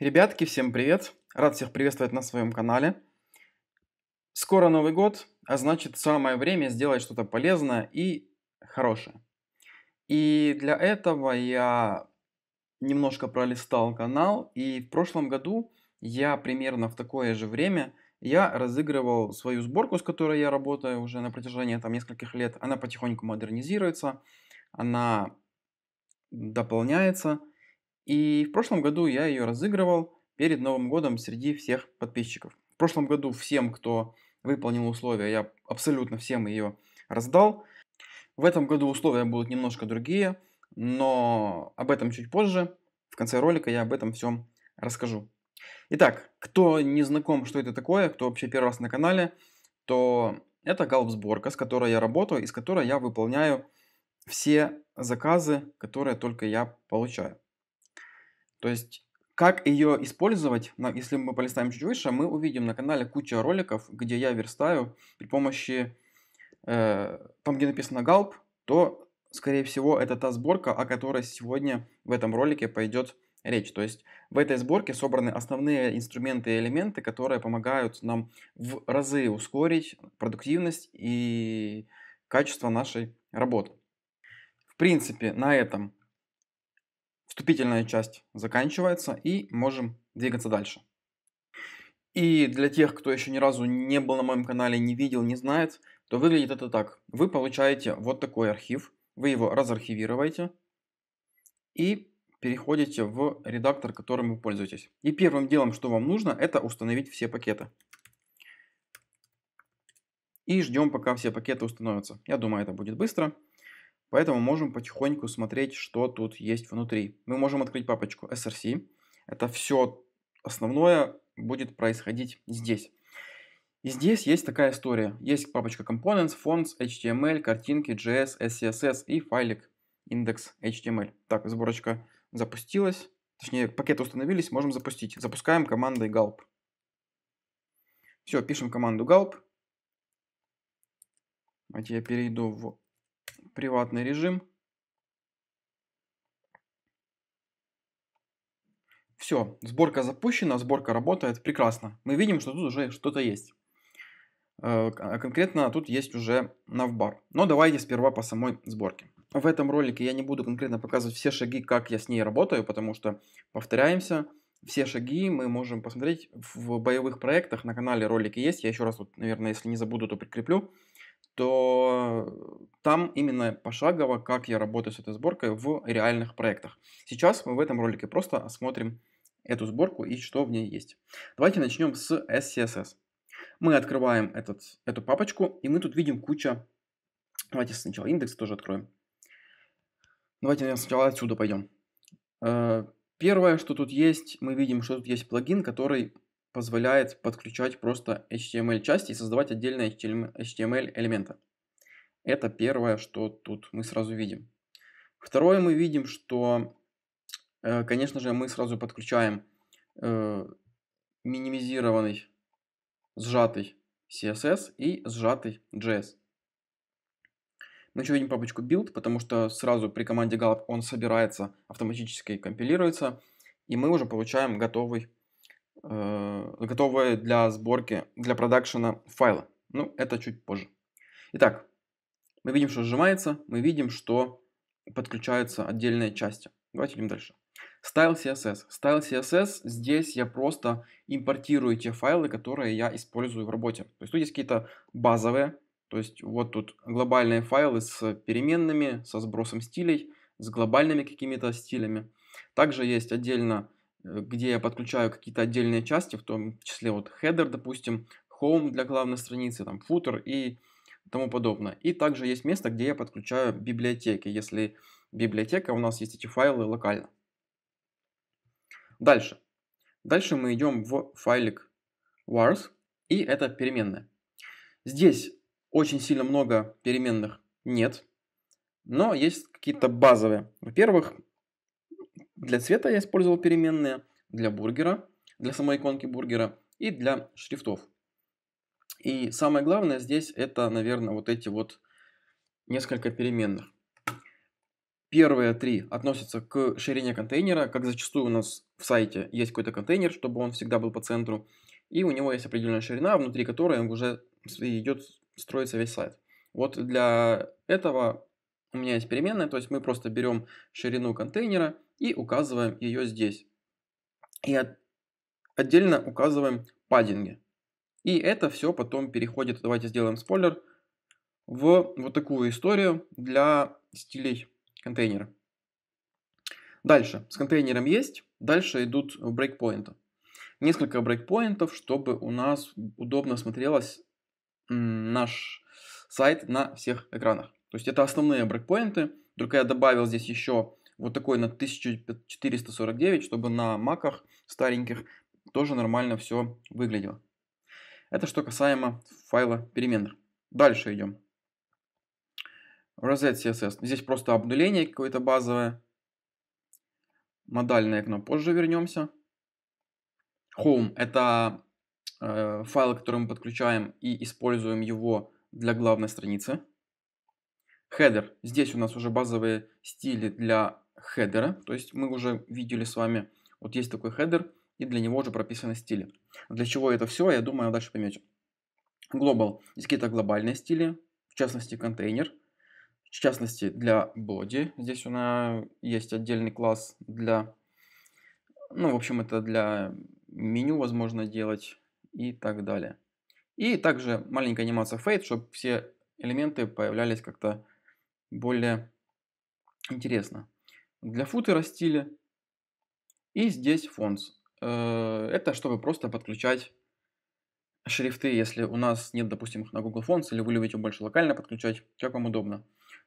Ребятки, всем привет! Рад всех приветствовать на своем канале. Скоро Новый год, а значит самое время сделать что-то полезное и хорошее. И для этого я немножко пролистал канал, и в прошлом году я примерно в такое же время я разыгрывал свою сборку, с которой я работаю уже на протяжении там нескольких лет. Она потихоньку модернизируется, она дополняется – и в прошлом году я ее разыгрывал перед Новым годом среди всех подписчиков. В прошлом году всем, кто выполнил условия, я абсолютно всем ее раздал. В этом году условия будут немножко другие, но об этом чуть позже. В конце ролика я об этом всем расскажу. Итак, кто не знаком, что это такое, кто вообще первый раз на канале, то это галп-сборка, с которой я работаю и с которой я выполняю все заказы, которые только я получаю. То есть как ее использовать, если мы полистаем чуть выше, мы увидим на канале куча роликов, где я верстаю при помощи, э, там где написано Галп, то, скорее всего, это та сборка, о которой сегодня в этом ролике пойдет речь. То есть в этой сборке собраны основные инструменты и элементы, которые помогают нам в разы ускорить продуктивность и качество нашей работы. В принципе, на этом вступительная часть заканчивается, и можем двигаться дальше. И для тех, кто еще ни разу не был на моем канале, не видел, не знает, то выглядит это так. Вы получаете вот такой архив, вы его разархивируете и переходите в редактор, которым вы пользуетесь. И первым делом, что вам нужно, это установить все пакеты. И ждем, пока все пакеты установятся. Я думаю, это будет быстро. Поэтому можем потихоньку смотреть, что тут есть внутри. Мы можем открыть папочку src. Это все основное будет происходить здесь. И здесь есть такая история. Есть папочка components, fonts, html, картинки, js, css и файлик index.html. Так, сборочка запустилась. Точнее, пакеты установились, можем запустить. Запускаем командой gulp. Все, пишем команду gulp. Давайте я перейду в приватный режим. Все, сборка запущена, сборка работает, прекрасно. Мы видим, что тут уже что-то есть. Э, а конкретно тут есть уже навбар. Но давайте сперва по самой сборке. В этом ролике я не буду конкретно показывать все шаги, как я с ней работаю, потому что, повторяемся, все шаги мы можем посмотреть в боевых проектах. На канале ролики есть. Я еще раз, вот, наверное, если не забуду, то прикреплю то там именно пошагово, как я работаю с этой сборкой в реальных проектах. Сейчас мы в этом ролике просто осмотрим эту сборку и что в ней есть. Давайте начнем с SCSS. Мы открываем этот, эту папочку, и мы тут видим куча... Давайте сначала индекс тоже откроем. Давайте сначала отсюда пойдем. Э, первое, что тут есть, мы видим, что тут есть плагин, который позволяет подключать просто HTML-части и создавать отдельные HTML-элементы. Это первое, что тут мы сразу видим. Второе, мы видим, что, э, конечно же, мы сразу подключаем э, минимизированный, сжатый CSS и сжатый JS. Мы еще видим папочку build, потому что сразу при команде gulp он собирается, автоматически компилируется, и мы уже получаем готовый Э, готовые для сборки, для продакшена файла. Ну, это чуть позже. Итак, мы видим, что сжимается, мы видим, что подключаются отдельные части. Давайте идем дальше. Style CSS. Style CSS, здесь я просто импортирую те файлы, которые я использую в работе. То есть тут есть какие-то базовые, то есть вот тут глобальные файлы с переменными, со сбросом стилей, с глобальными какими-то стилями. Также есть отдельно Э, где я подключаю какие-то отдельные части, в том числе вот header, допустим, home для главной страницы, там footer и тому подобное. И также есть место, где я подключаю библиотеки, если библиотека, у нас есть эти файлы локально. Дальше. Дальше мы идем в файлик vars, и это переменная. Здесь очень сильно много переменных нет, но есть какие-то базовые. Во-первых, для цвета я использовал переменные, для бургера, для самой иконки бургера и для шрифтов. И самое главное здесь это, наверное, вот эти вот несколько переменных. Первые три относятся к ширине контейнера, как зачастую у нас в сайте есть какой-то контейнер, чтобы он всегда был по центру, и у него есть определенная ширина, внутри которой уже идет, строится весь сайт. Вот для этого у меня есть переменная, то есть мы просто берем ширину контейнера и указываем ее здесь. И от, отдельно указываем паддинги. И это все потом переходит, давайте сделаем спойлер, в вот такую историю для стилей контейнера. Дальше, с контейнером есть, дальше идут брейкпоинты. Несколько брейкпоинтов, чтобы у нас удобно смотрелось наш сайт на всех экранах. То есть это основные брекпоинты. Только я добавил здесь еще вот такой на 1449, чтобы на маках стареньких тоже нормально все выглядело. Это что касаемо файла переменных. Дальше идем. Reset CSS. Здесь просто обнуление какое-то базовое. Модальное окно. Позже вернемся. Home – это э, файл, который мы подключаем и используем его для главной страницы. Хедер. Здесь у нас уже базовые стили для хедера. То есть мы уже видели с вами, вот есть такой хедер, и для него уже прописаны стили. Для чего это все, я думаю, дальше поймете. Global. Здесь какие-то глобальные стили, в частности контейнер. В частности для body. Здесь у нас есть отдельный класс для... Ну, в общем, это для меню возможно делать и так далее. И также маленькая анимация fade, чтобы все элементы появлялись как-то более интересно. Для футы растили. И здесь фонс. Э, это чтобы просто подключать шрифты, если у нас нет, допустим, их на Google Fonts, или вы любите больше локально подключать, как вам удобно.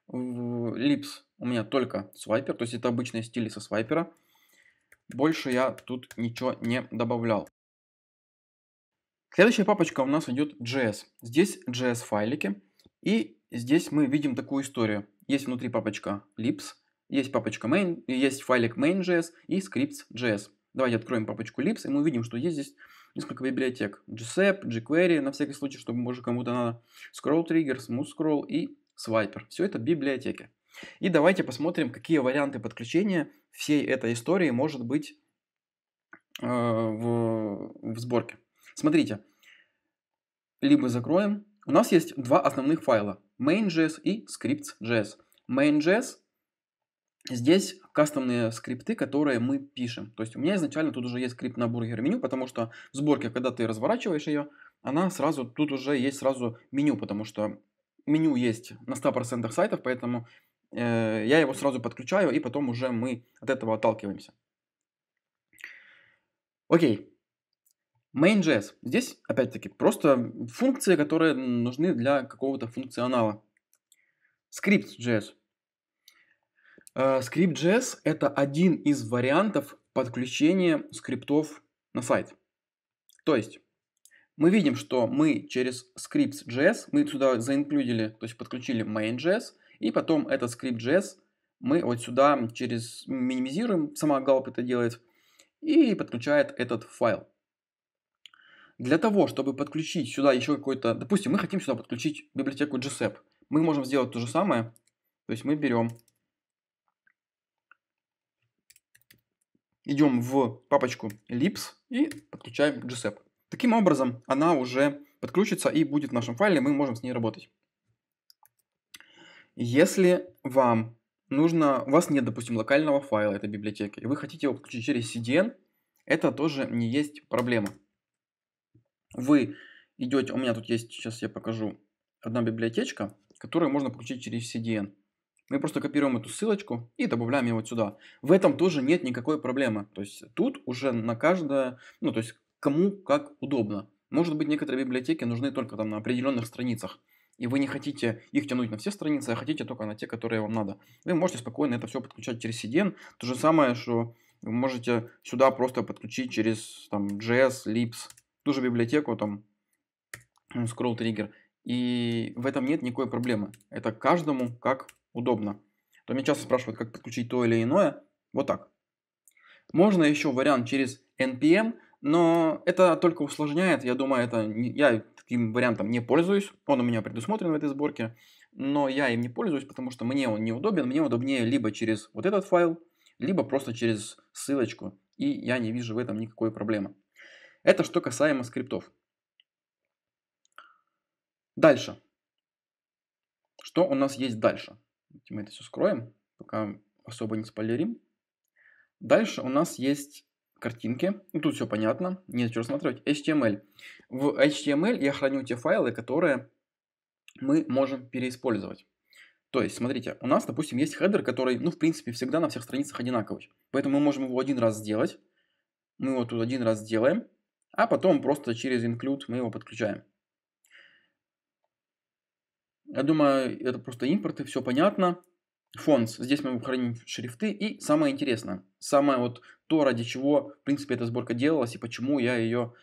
В Lips у меня только свайпер, то есть это обычные стили со свайпера. Больше я тут ничего не добавлял. Следующая папочка у нас идет JS. Здесь JS файлики. И здесь мы видим такую историю. Есть внутри папочка lips, есть папочка main, есть файлик main.js и scripts.js. Давайте откроем папочку lips, и мы увидим, что есть здесь несколько библиотек. GSAP, jQuery, на всякий случай, чтобы, может, кому-то надо. Scroll Trigger, Smooth Scroll и Swiper. Все это библиотеки. И давайте посмотрим, какие варианты подключения всей этой истории может быть э, в, в сборке. Смотрите, либо закроем. У нас есть два основных файла. Main.js и Scripts.js. Main.js Здесь кастомные скрипты, которые мы пишем. То есть у меня изначально тут уже есть скрипт на бургер меню, потому что в сборке, когда ты разворачиваешь ее, она сразу, тут уже есть сразу меню, потому что меню есть на 100% сайтов, поэтому э, я его сразу подключаю, и потом уже мы от этого отталкиваемся. Окей, Main.js. Здесь, опять-таки, просто функции, которые нужны для какого-то функционала. Script.js. Э, script.js — это один из вариантов подключения скриптов на сайт. То есть, мы видим, что мы через script.js мы сюда заинклюдили, то есть подключили main.js, и потом этот script.js мы вот сюда через минимизируем, сама галп это делает, и подключает этот файл. Для того, чтобы подключить сюда еще какой-то... Допустим, мы хотим сюда подключить библиотеку GSEP. Мы можем сделать то же самое. То есть мы берем... Идем в папочку lips и подключаем GSEP. Таким образом, она уже подключится и будет в нашем файле, мы можем с ней работать. Если вам нужно, у вас нет, допустим, локального файла этой библиотеки, и вы хотите его подключить через CDN, это тоже не есть проблема. Вы идете, у меня тут есть, сейчас я покажу, одна библиотечка, которую можно получить через CDN. Мы просто копируем эту ссылочку и добавляем ее вот сюда. В этом тоже нет никакой проблемы. То есть тут уже на каждое, ну то есть кому как удобно. Может быть, некоторые библиотеки нужны только там на определенных страницах, и вы не хотите их тянуть на все страницы, а хотите только на те, которые вам надо. Вы можете спокойно это все подключать через CDN. То же самое, что вы можете сюда просто подключить через там JS, Lips, ту же библиотеку, там, scroll trigger. И в этом нет никакой проблемы. Это каждому как удобно. То меня часто спрашивают, как подключить то или иное. Вот так. Можно еще вариант через NPM, но это только усложняет. Я думаю, это я таким вариантом не пользуюсь. Он у меня предусмотрен в этой сборке, но я им не пользуюсь, потому что мне он неудобен. Мне удобнее либо через вот этот файл, либо просто через ссылочку. И я не вижу в этом никакой проблемы. Это что касаемо скриптов. Дальше. Что у нас есть дальше? Мы это все скроем, пока особо не спойлерим. Дальше у нас есть картинки. Ну, тут все понятно, не зачем рассматривать. HTML. Эм в HTML эм я храню те файлы, которые мы можем переиспользовать. То есть, смотрите, у нас, допустим, есть хедер, который, ну, в принципе, всегда на всех страницах одинаковый. Поэтому мы можем его один раз сделать. Мы его тут один раз сделаем а потом просто через include мы его подключаем. Я думаю, это просто импорты, все понятно. Фонс. Здесь мы будем хранить шрифты. И самое интересное, самое вот то, ради чего, в принципе, эта сборка делалась и почему я ее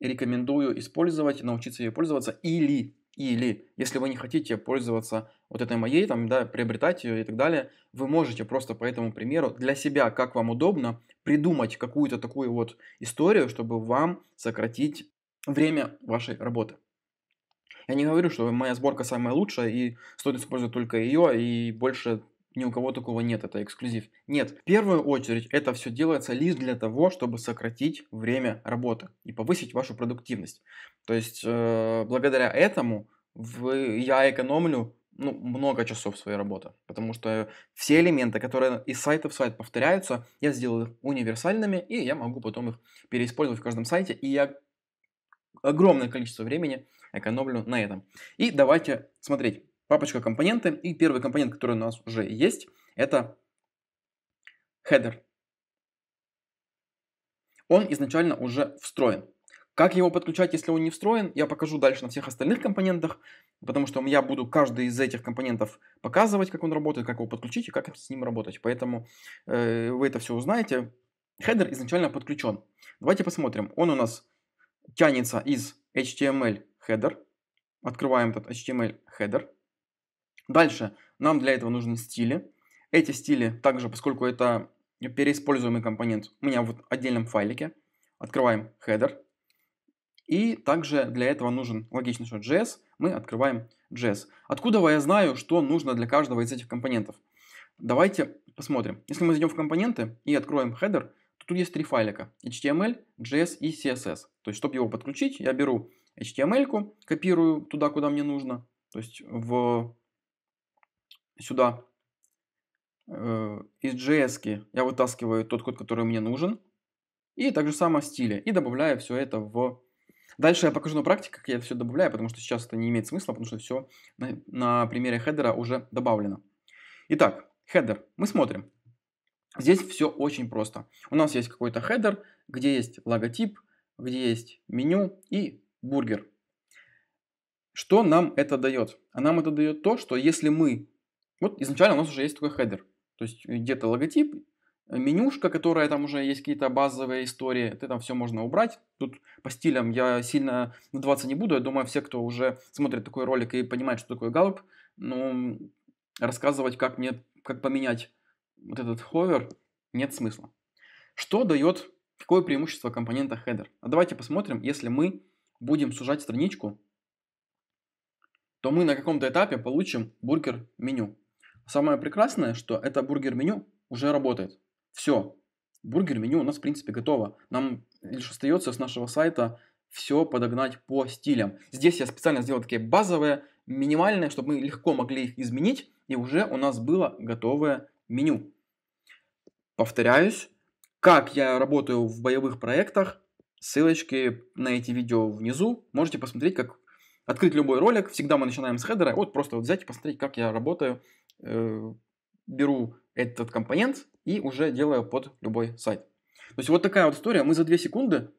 рекомендую использовать, научиться ее пользоваться или или, если вы не хотите пользоваться вот этой моей, там, да, приобретать ее и так далее, вы можете просто по этому примеру для себя, как вам удобно, придумать какую-то такую вот историю, чтобы вам сократить время вашей работы. Я не говорю, что моя сборка самая лучшая и стоит использовать только ее и больше ни у кого такого нет, это эксклюзив. Нет, в первую очередь это все делается лишь для того, чтобы сократить время работы и повысить вашу продуктивность. То есть, э, благодаря этому вы, я экономлю ну, много часов своей работы, потому что все элементы, которые из сайта в сайт повторяются, я сделал их универсальными, и я могу потом их переиспользовать в каждом сайте, и я огромное количество времени экономлю на этом. И давайте смотреть папочка компоненты. И первый компонент, который у нас уже есть, это header. Он изначально уже встроен. Как его подключать, если он не встроен, я покажу дальше на всех остальных компонентах, потому что я буду каждый из этих компонентов показывать, как он работает, как его подключить и как с ним работать. Поэтому э, вы это все узнаете. Хедер изначально подключен. Давайте посмотрим. Он у нас тянется из HTML header. Открываем этот HTML header. Дальше нам для этого нужны стили. Эти стили также, поскольку это переиспользуемый компонент, у меня вот в отдельном файлике. Открываем header. И также для этого нужен логично, что JS. Мы открываем JS. Откуда я знаю, что нужно для каждого из этих компонентов? Давайте посмотрим. Если мы зайдем в компоненты и откроем header, то тут есть три файлика. HTML, JS и CSS. То есть, чтобы его подключить, я беру HTML, копирую туда, куда мне нужно, то есть в сюда э, из JS я вытаскиваю тот код, который мне нужен, и также же самое в стиле, и добавляю все это в... Дальше я покажу на практике, как я все добавляю, потому что сейчас это не имеет смысла, потому что все на, на примере хедера уже добавлено. Итак, хедер. Мы смотрим. Здесь все очень просто. У нас есть какой-то хедер, где есть логотип, где есть меню и бургер. Что нам это дает? А нам это дает то, что если мы вот изначально у нас уже есть такой хедер. То есть э, где-то логотип, э, менюшка, которая там уже есть какие-то базовые истории, Ты там все можно убрать. Тут по стилям я сильно вдаваться не буду. Я думаю, все, кто уже смотрит такой ролик и понимает, что такое галоп, ну, рассказывать, как мне, как поменять вот этот ховер, нет смысла. Что дает, какое преимущество компонента header? А давайте посмотрим, если мы будем сужать страничку, то мы на каком-то этапе получим бургер меню. Самое прекрасное, что это бургер-меню уже работает. Все. Бургер-меню у нас, в принципе, готово. Нам лишь остается с нашего сайта все подогнать по стилям. Здесь я специально сделал такие базовые, минимальные, чтобы мы легко могли их изменить, и уже у нас было готовое меню. Повторяюсь, как я работаю в боевых проектах, ссылочки на эти видео внизу, можете посмотреть, как открыть любой ролик, всегда мы начинаем с хедера, вот просто вот взять и посмотреть, как я работаю э, беру этот компонент и уже делаю под любой сайт. То есть вот такая вот история. Мы за 2 секунды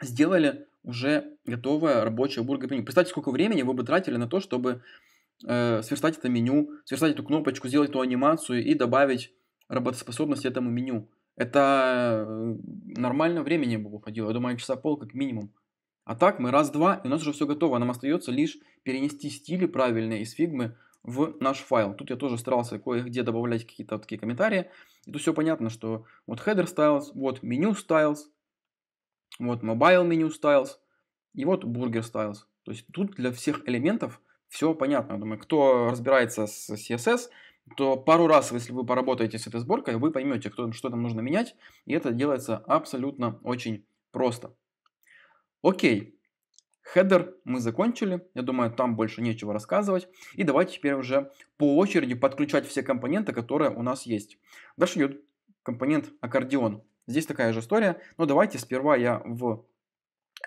сделали уже готовое рабочее бургер меню. Представьте, сколько времени вы бы тратили на то, чтобы э, сверстать это меню, сверстать эту кнопочку, сделать эту анимацию и добавить работоспособность этому меню. Это э, нормально времени бы уходило. Я думаю, часа пол как минимум. А так мы раз-два, и у нас уже все готово. Нам остается лишь перенести стили правильные из фигмы в наш файл. Тут я тоже старался кое-где добавлять какие-то такие комментарии. И тут все понятно, что вот header styles, вот menu styles, вот mobile menu styles и вот burger styles. То есть тут для всех элементов все понятно. думаю, кто разбирается с CSS, то пару раз, если вы поработаете с этой сборкой, вы поймете, кто, что там нужно менять. И это делается абсолютно очень просто. Окей, Хедер мы закончили, я думаю, там больше нечего рассказывать. И давайте теперь уже по очереди подключать все компоненты, которые у нас есть. Дальше идет компонент аккордеон. Здесь такая же история, но давайте сперва я в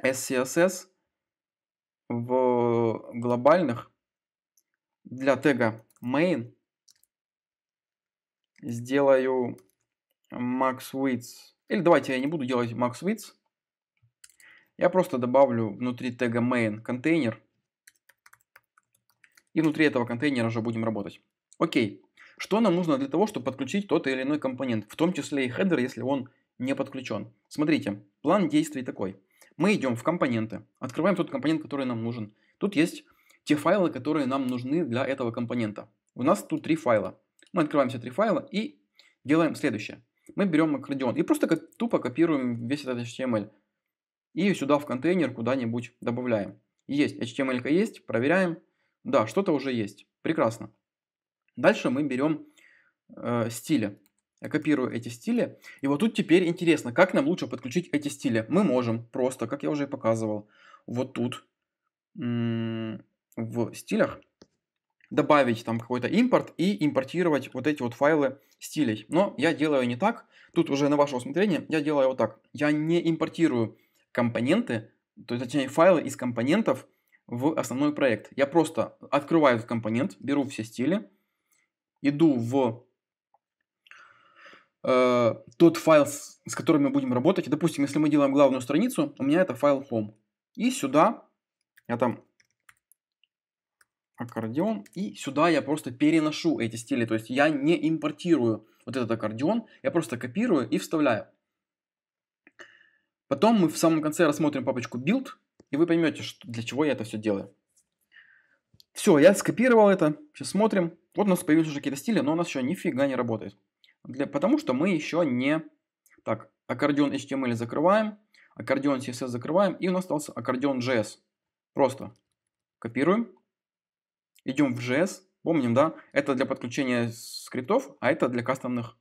SCSS, в глобальных, для тега main сделаю max width. Или давайте я не буду делать max width, я просто добавлю внутри тега main контейнер. И внутри этого контейнера уже будем работать. Окей. Что нам нужно для того, чтобы подключить тот или иной компонент, в том числе и хедер, если он не подключен? Смотрите, план действий такой. Мы идем в компоненты, открываем тот компонент, который нам нужен. Тут есть те файлы, которые нам нужны для этого компонента. У нас тут три файла. Мы открываем все три файла и делаем следующее. Мы берем аккордеон и просто тупо копируем весь этот HTML и сюда в контейнер куда-нибудь добавляем. Есть, HTML есть, проверяем. Да, что-то уже есть. Прекрасно. Дальше мы берем э, стили. Я копирую эти стили. И вот тут теперь интересно, как нам лучше подключить эти стили. Мы можем просто, как я уже и показывал, вот тут в стилях добавить там какой-то импорт и импортировать вот эти вот файлы стилей. Но я делаю не так. Тут уже на ваше усмотрение я делаю вот так. Я не импортирую компоненты, то есть, точнее, файлы из компонентов в основной проект. Я просто открываю этот компонент, беру все стили, иду в э, тот файл, с, с которым мы будем работать. Допустим, если мы делаем главную страницу, у меня это файл home. И сюда я там аккордеон, и сюда я просто переношу эти стили, то есть я не импортирую вот этот аккордеон, я просто копирую и вставляю. Потом мы в самом конце рассмотрим папочку build, и вы поймете, что, для чего я это все делаю. Все, я скопировал это, сейчас смотрим. Вот у нас появились уже какие-то стили, но у нас еще нифига не работает. Для, потому что мы еще не... Так, аккордеон HTML закрываем, аккордеон CSS закрываем, и у нас остался аккордеон JS. Просто копируем, идем в JS, помним, да? Это для подключения скриптов, а это для кастомных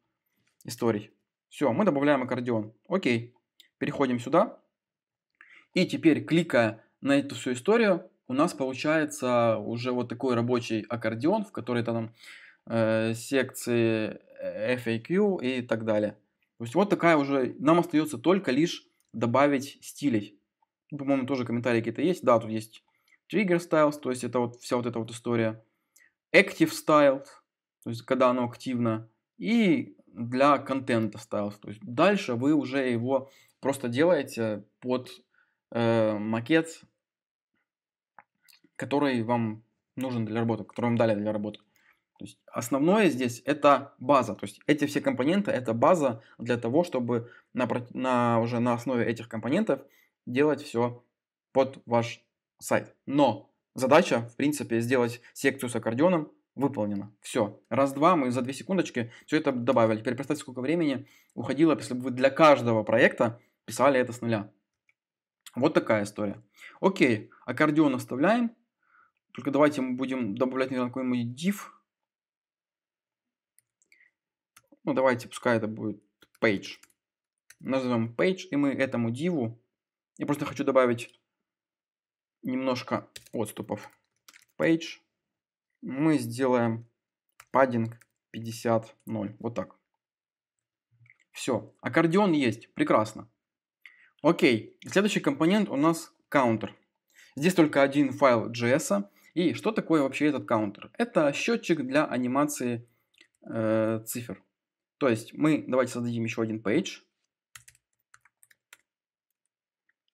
историй. Все, мы добавляем аккордеон. Окей. Переходим сюда. И теперь, кликая на эту всю историю, у нас получается уже вот такой рабочий аккордеон, в который там э, секции э, FAQ и так далее. То есть вот такая уже, нам остается только лишь добавить стилей. Ну, по-моему, тоже комментарии какие-то есть. Да, тут есть trigger styles, то есть это вот вся вот эта вот история. Active styles, то есть когда оно активно. И для контента styles, то есть дальше вы уже его Просто делаете э, под э, макет, который вам нужен для работы, который вам дали для работы. То есть основное здесь это база. То есть эти все компоненты это база для того, чтобы на, на, уже на основе этих компонентов делать все под ваш сайт. Но задача, в принципе, сделать секцию с аккордеоном выполнена. Все. Раз-два мы за две секундочки все это добавили. Теперь представьте, сколько времени уходило, если бы вы для каждого проекта писали это с нуля. Вот такая история. Окей, аккордеон оставляем. Только давайте мы будем добавлять, наверное, какой-нибудь div. Ну, давайте, пускай это будет page. Назовем page, и мы этому диву. Я просто хочу добавить немножко отступов. Page. Мы сделаем padding 50, 0. Вот так. Все. Аккордеон есть. Прекрасно. Окей, следующий компонент у нас counter. Здесь только один файл JS. И что такое вообще этот counter? Это счетчик для анимации э, цифр. То есть мы, давайте создадим еще один page.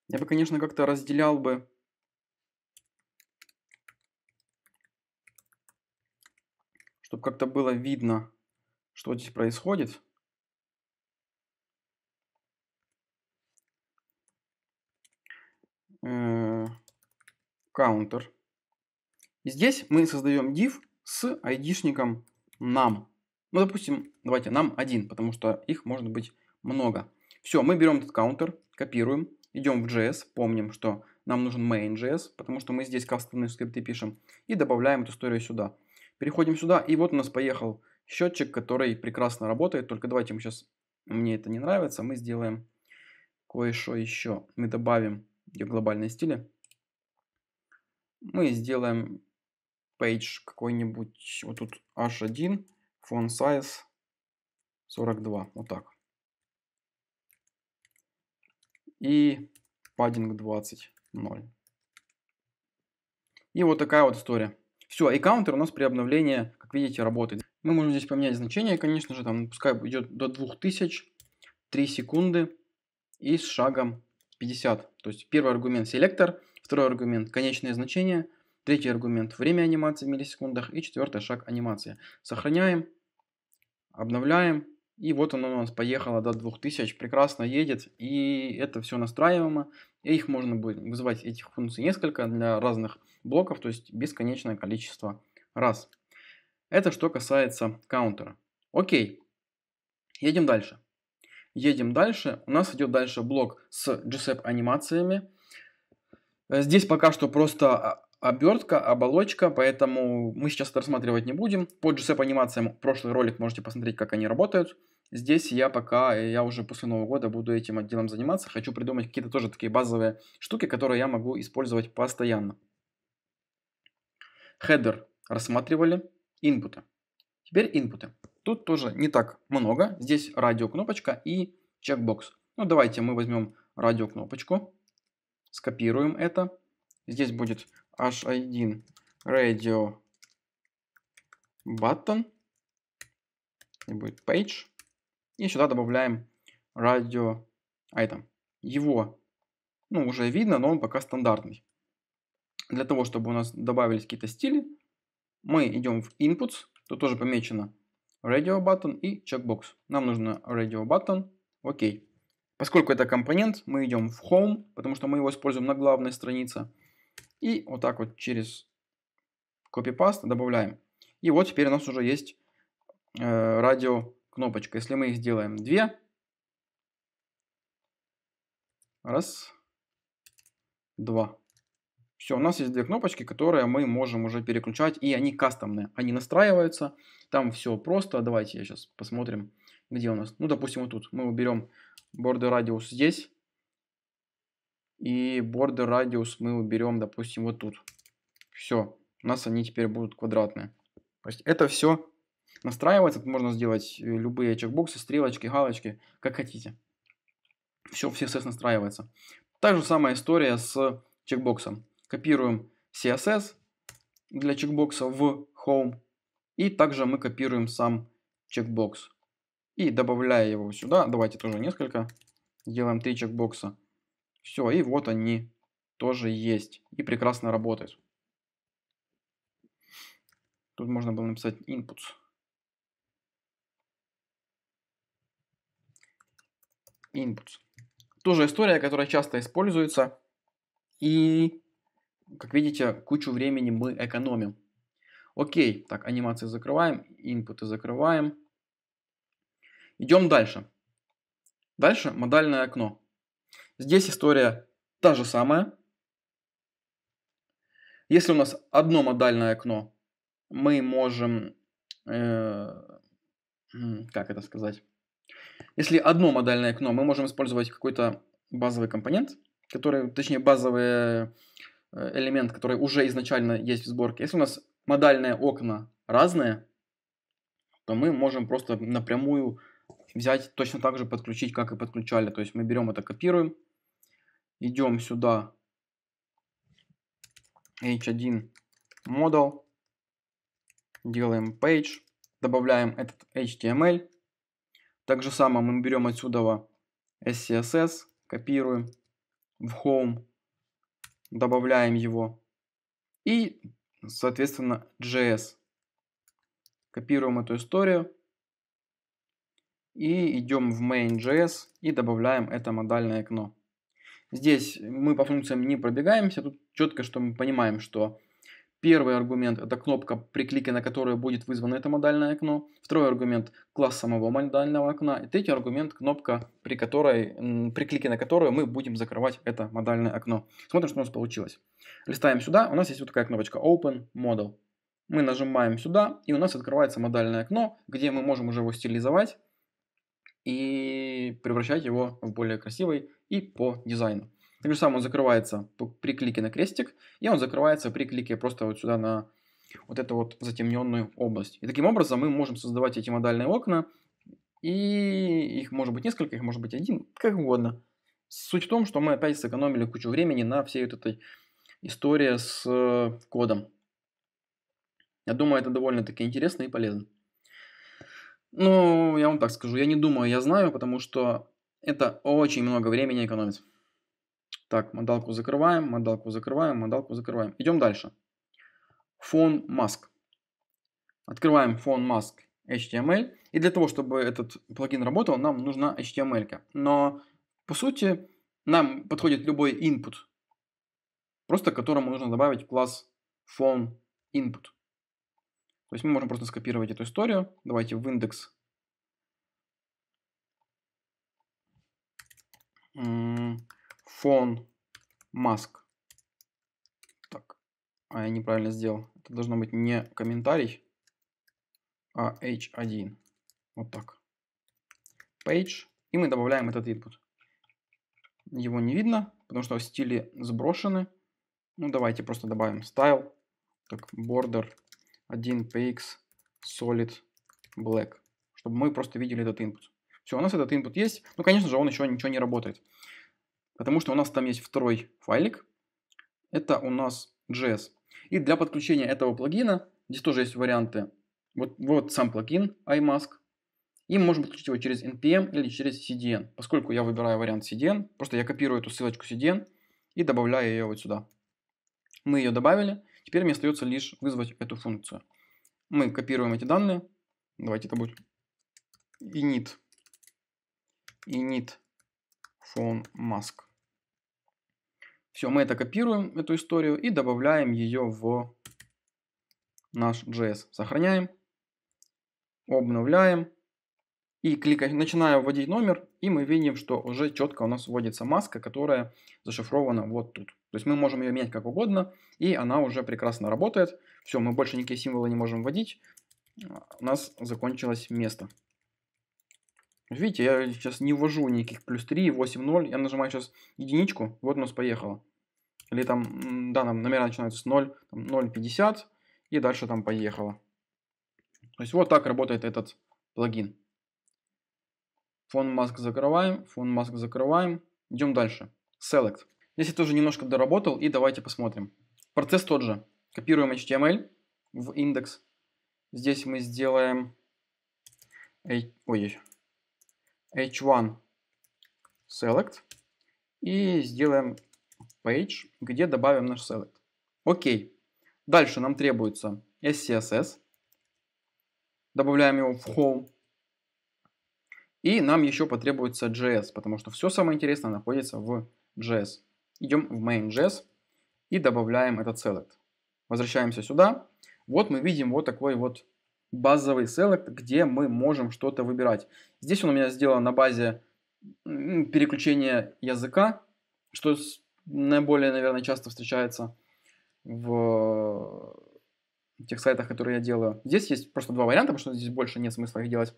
Я бы, конечно, как-то разделял бы чтобы как-то было видно, что здесь происходит. counter. Э, и Здесь мы создаем div с айдишником нам. Ну, допустим, давайте нам один, потому что их может быть много. Все, мы берем этот counter, копируем, идем в JS, помним, что нам нужен main.js, потому что мы здесь кастомные скрипты пишем, и добавляем эту историю сюда. Переходим сюда, и вот у нас поехал счетчик, который прекрасно работает, только давайте мы сейчас, мне это не нравится, мы сделаем кое-что еще. Мы добавим глобальные стили. Мы сделаем page какой-нибудь, вот тут h1, font size 42, вот так. И padding 20, 0. И вот такая вот история. Все, и каунтер у нас при обновлении, как видите, работает. Мы можем здесь поменять значение, конечно же, там пускай идет до 2000, 3 секунды и с шагом 50. То есть первый аргумент селектор, второй аргумент конечное значение, третий аргумент время анимации в миллисекундах и четвертый шаг анимация. Сохраняем, обновляем. И вот оно у нас поехало до 2000, прекрасно едет, и это все настраиваемо. И их можно будет вызывать, этих функций несколько для разных блоков, то есть бесконечное количество раз. Это что касается каунтера. Окей, едем дальше. Едем дальше. У нас идет дальше блок с GSEP анимациями. Э, здесь пока что просто обертка, оболочка, поэтому мы сейчас это рассматривать не будем. По GSEP анимациям прошлый ролик можете посмотреть, как они работают. Здесь я пока, я уже после Нового года буду этим отделом заниматься. Хочу придумать какие-то тоже такие базовые штуки, которые я могу использовать постоянно. Хедер рассматривали, инпуты. Теперь инпуты. Тут тоже не так много. Здесь радиокнопочка и чекбокс. Ну, давайте мы возьмем радиокнопочку, скопируем это. Здесь будет h1 radio button, и будет page. И сюда добавляем radio item. А его, ну, уже видно, но он пока стандартный. Для того, чтобы у нас добавились какие-то стили, мы идем в inputs, тут тоже помечено radio button и checkbox. Нам нужно radio button, окей. Поскольку это компонент, мы идем в home, потому что мы его используем на главной странице. И вот так вот через copy добавляем. И вот теперь у нас уже есть э, радио кнопочка. Если мы их сделаем две, раз, два. Все, у нас есть две кнопочки, которые мы можем уже переключать, и они кастомные, они настраиваются, там все просто. Давайте я сейчас посмотрим, где у нас. Ну, допустим, вот тут мы уберем border radius здесь, и border radius мы уберем, допустим, вот тут. Все, у нас они теперь будут квадратные. То есть это все настраивается, можно сделать э, любые чекбоксы, стрелочки, галочки, как хотите. Все, все CSS настраивается. Та же самая история с чекбоксом. Копируем CSS для чекбокса в Home. И также мы копируем сам чекбокс. И добавляя его сюда, давайте тоже несколько, делаем три чекбокса. Все, и вот они тоже есть и прекрасно работает. Тут можно было написать inputs. Inputs. Тоже история, которая часто используется. И как видите, кучу времени мы экономим. Окей, так, анимации закрываем, инпуты закрываем. Идем дальше. Дальше модальное окно. Здесь история та же самая. Если у нас одно модальное окно, мы можем... Э, как это сказать? Если одно модальное окно, мы можем использовать какой-то базовый компонент, который, точнее, базовые Э, элемент, который уже изначально есть в сборке. Если у нас модальные окна разные, то мы можем просто напрямую взять, точно так же подключить, как и подключали. То есть мы берем это, копируем, идем сюда, h1 model, делаем page, добавляем этот HTML. Так же самое мы берем отсюда CSS, копируем в home, добавляем его. И, соответственно, JS. Копируем эту историю. И идем в main.js и добавляем это модальное окно. Здесь мы по функциям не пробегаемся, тут четко, что мы понимаем, что Первый аргумент – это кнопка, при клике на которую будет вызвано это модальное окно. Второй аргумент – класс самого модального окна. И третий аргумент – кнопка, при, которой, при клике на которую мы будем закрывать это модальное окно. Смотрим, что у нас получилось. Листаем сюда, у нас есть вот такая кнопочка Open Model. Мы нажимаем сюда, и у нас открывается модальное окно, где мы можем уже его стилизовать и превращать его в более красивый и по дизайну. Так же самое он закрывается при клике на крестик, и он закрывается при клике просто вот сюда на вот эту вот затемненную область. И таким образом мы можем создавать эти модальные окна, и их может быть несколько, их может быть один, как угодно. Суть в том, что мы опять сэкономили кучу времени на всей вот этой истории с э, кодом. Я думаю, это довольно-таки интересно и полезно. Ну, я вам так скажу, я не думаю, я знаю, потому что это очень много времени экономит. Так, модалку закрываем, модалку закрываем, модалку закрываем. Идем дальше. Фон Mask. Открываем фон Mask HTML. И для того, чтобы этот плагин работал, нам нужна HTML. -ка. Но, по сути, нам подходит любой input, просто которому нужно добавить класс фон input. То есть мы можем просто скопировать эту историю. Давайте в индекс фон маск. Так, а я неправильно сделал. Это должно быть не комментарий, а h1. Вот так. Page. И мы добавляем этот input. Его не видно, потому что стили сброшены. Ну, давайте просто добавим style. Так, border 1 px solid black. Чтобы мы просто видели этот input. Все, у нас этот input есть. Ну, конечно же, он еще ничего не работает потому что у нас там есть второй файлик. Это у нас JS. И для подключения этого плагина, здесь тоже есть варианты. Вот, вот сам плагин iMask. И мы можем подключить его через NPM или через CDN. Поскольку я выбираю вариант CDN, просто я копирую эту ссылочку CDN и добавляю ее вот сюда. Мы ее добавили, теперь мне остается лишь вызвать эту функцию. Мы копируем эти данные. Давайте это будет init. init Шон Маск. Все, мы это копируем, эту историю, и добавляем ее в наш JS. Сохраняем, обновляем и кликаем, начинаю вводить номер, и мы видим, что уже четко у нас вводится маска, которая зашифрована вот тут. То есть мы можем ее менять как угодно, и она уже прекрасно работает. Все, мы больше никакие символы не можем вводить. А, у нас закончилось место. Видите, я сейчас не ввожу никаких плюс 3, 8, 0. Я нажимаю сейчас единичку, вот у нас поехало. Или там, да, там номера начинаются с 0, 0,50 и дальше там поехало. То есть вот так работает этот плагин. Фон маск закрываем, фон маск закрываем. Идем дальше. Select. Здесь я тоже немножко доработал и давайте посмотрим. Процесс тот же. Копируем HTML в индекс. Здесь мы сделаем... Ой, h1 select и сделаем page, где добавим наш select. Окей. Дальше нам требуется SCSS. Добавляем его в home. И нам еще потребуется JS, потому что все самое интересное находится в JS. Идем в main.js и добавляем этот select. Возвращаемся сюда. Вот мы видим вот такой вот базовый селект, где мы можем что-то выбирать. Здесь он у меня сделан на базе переключения языка, что наиболее, наверное, часто встречается в э, тех сайтах, которые я делаю. Здесь есть просто два варианта, потому что здесь больше нет смысла их делать,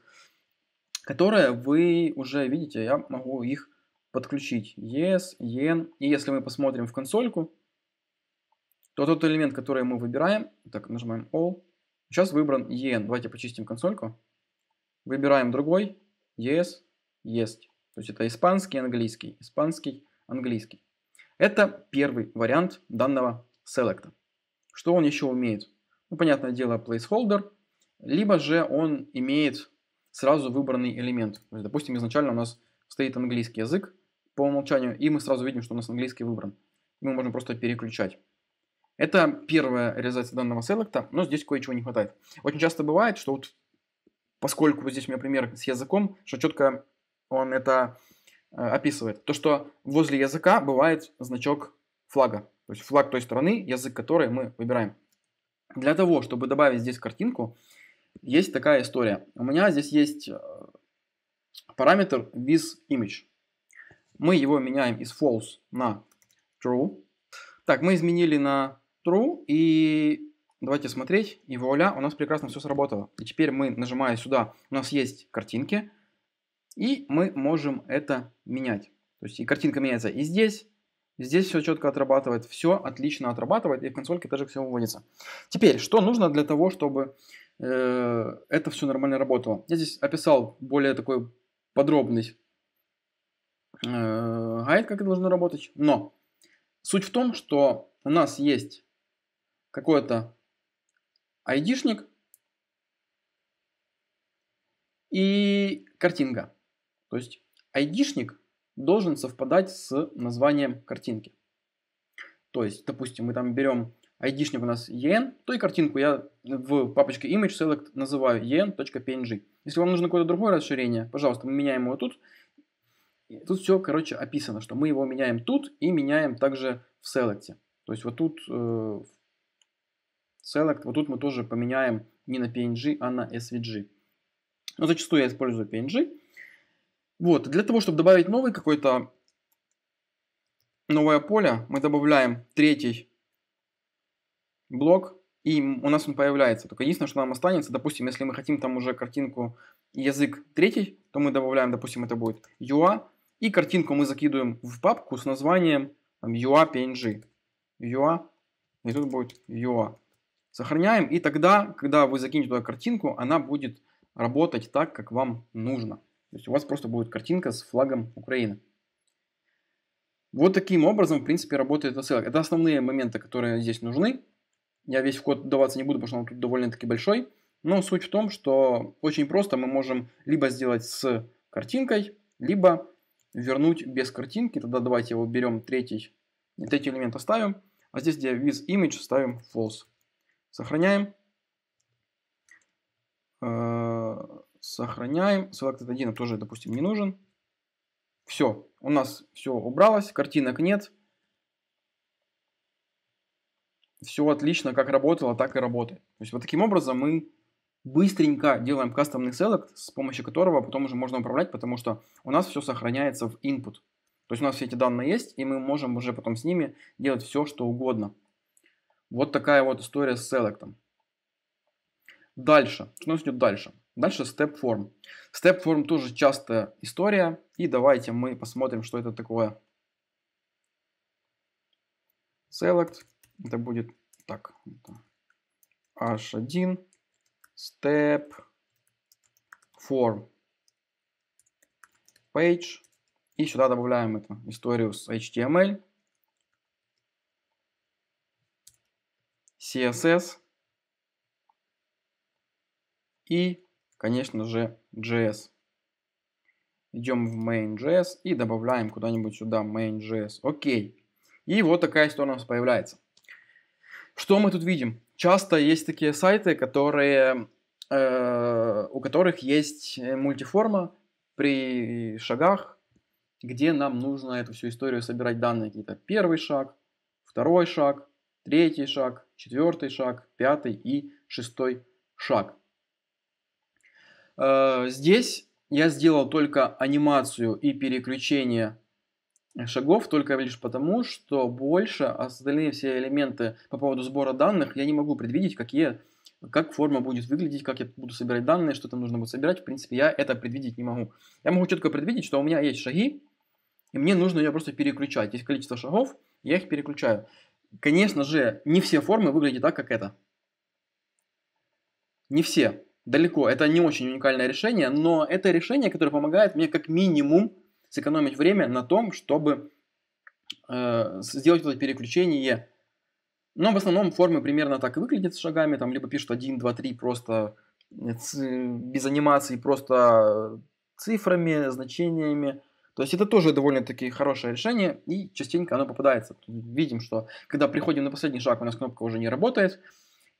которые вы уже видите, я могу их подключить. Yes, yen. И если мы посмотрим в консольку, то тот элемент, который мы выбираем, так, нажимаем All, Сейчас выбран EN. Давайте почистим консольку. Выбираем другой. ES. Есть. То есть это испанский, английский. Испанский, английский. Это первый вариант данного селекта. Что он еще умеет? Ну, понятное дело, placeholder. Либо же он имеет сразу выбранный элемент. То есть, допустим, изначально у нас стоит английский язык по умолчанию, и мы сразу видим, что у нас английский выбран. мы можем просто переключать. Это первая реализация данного селекта, но здесь кое-чего не хватает. Очень часто бывает, что вот, поскольку вот здесь у меня пример с языком, что четко он это э, описывает. То, что возле языка бывает значок флага, то есть флаг той страны, язык которой мы выбираем. Для того, чтобы добавить здесь картинку, есть такая история. У меня здесь есть э, параметр visImage. Мы его меняем из false на true. Так, мы изменили на true, и давайте смотреть, и вуаля, у нас прекрасно все сработало. И теперь мы, нажимая сюда, у нас есть картинки, и мы можем это менять. То есть и картинка меняется и здесь, Здесь все четко отрабатывает, все отлично отрабатывает, и в консольке тоже все выводится. Теперь, что нужно для того, чтобы э, это все нормально работало? Я здесь описал более такой подробный э, гайд, как это должно работать, но суть в том, что у нас есть какой-то айдишник и картинка. То есть айдишник должен совпадать с названием картинки. То есть, допустим, мы там берем айдишник у нас en, то и картинку я в папочке image select называю en.png. Если вам нужно какое-то другое расширение, пожалуйста, мы меняем его тут. Тут все, короче, описано, что мы его меняем тут и меняем также в select. То есть вот тут э, в select. Вот тут мы тоже поменяем не на PNG, а на SVG. Но зачастую я использую PNG. Вот, для того, чтобы добавить новый какой-то новое поле, мы добавляем третий блок, и у нас он появляется. Только единственное, что нам останется, допустим, если мы хотим там уже картинку язык третий, то мы добавляем, допустим, это будет UA, и картинку мы закидываем в папку с названием UA PNG. UA, и тут будет UA. Сохраняем, и тогда, когда вы закинете туда картинку, она будет работать так, как вам нужно. То есть у вас просто будет картинка с флагом Украины. Вот таким образом, в принципе, работает ссылка. Это основные моменты, которые здесь нужны. Я весь в код вдаваться не буду, потому что он тут довольно-таки большой. Но суть в том, что очень просто мы можем либо сделать с картинкой, либо вернуть без картинки. Тогда давайте его берем третий, третий элемент оставим. А здесь, где with image, ставим false. Сохраняем. Э, сохраняем. Selected ID нам тоже, допустим, не нужен. Все, у нас все убралось, картинок нет. Все отлично, как работало, так и работает. То есть вот таким образом мы быстренько делаем кастомный select, с помощью которого потом уже можно управлять, потому что у нас все сохраняется в input. То есть у нас все эти данные есть, и мы можем уже потом с ними делать все, что угодно. Вот такая вот история с селектом. Дальше. Что нас идет дальше? Дальше step form. Step form тоже частая история. И давайте мы посмотрим, что это такое. Select. Это будет так. H1 step form page. И сюда добавляем эту историю с HTML. CSS и, конечно же, JS. Идем в main.js и добавляем куда-нибудь сюда main.js. Окей. И вот такая история у нас появляется. Что мы тут видим? Часто есть такие сайты, которые, э, у которых есть мультиформа при шагах, где нам нужно эту всю историю собирать данные какие-то. Первый шаг, второй шаг, третий шаг, четвертый шаг, пятый и шестой шаг. Э, здесь я сделал только анимацию и переключение шагов только лишь потому, что больше а остальные все элементы по поводу сбора данных я не могу предвидеть, какие, как форма будет выглядеть, как я буду собирать данные, что там нужно будет собирать. В принципе, я это предвидеть не могу. Я могу четко предвидеть, что у меня есть шаги, и мне нужно ее просто переключать. Есть количество шагов, я их переключаю. Конечно же, не все формы выглядят так, как это. Не все. Далеко. Это не очень уникальное решение, но это решение, которое помогает мне как минимум сэкономить время на том, чтобы э, сделать это переключение. Но в основном формы примерно так и выглядят с шагами, там либо пишут 1, 2, 3 просто э, без анимации, просто э, цифрами, значениями. То есть это тоже довольно-таки хорошее решение, и частенько оно попадается. Видим, что когда приходим на последний шаг, у нас кнопка уже не работает.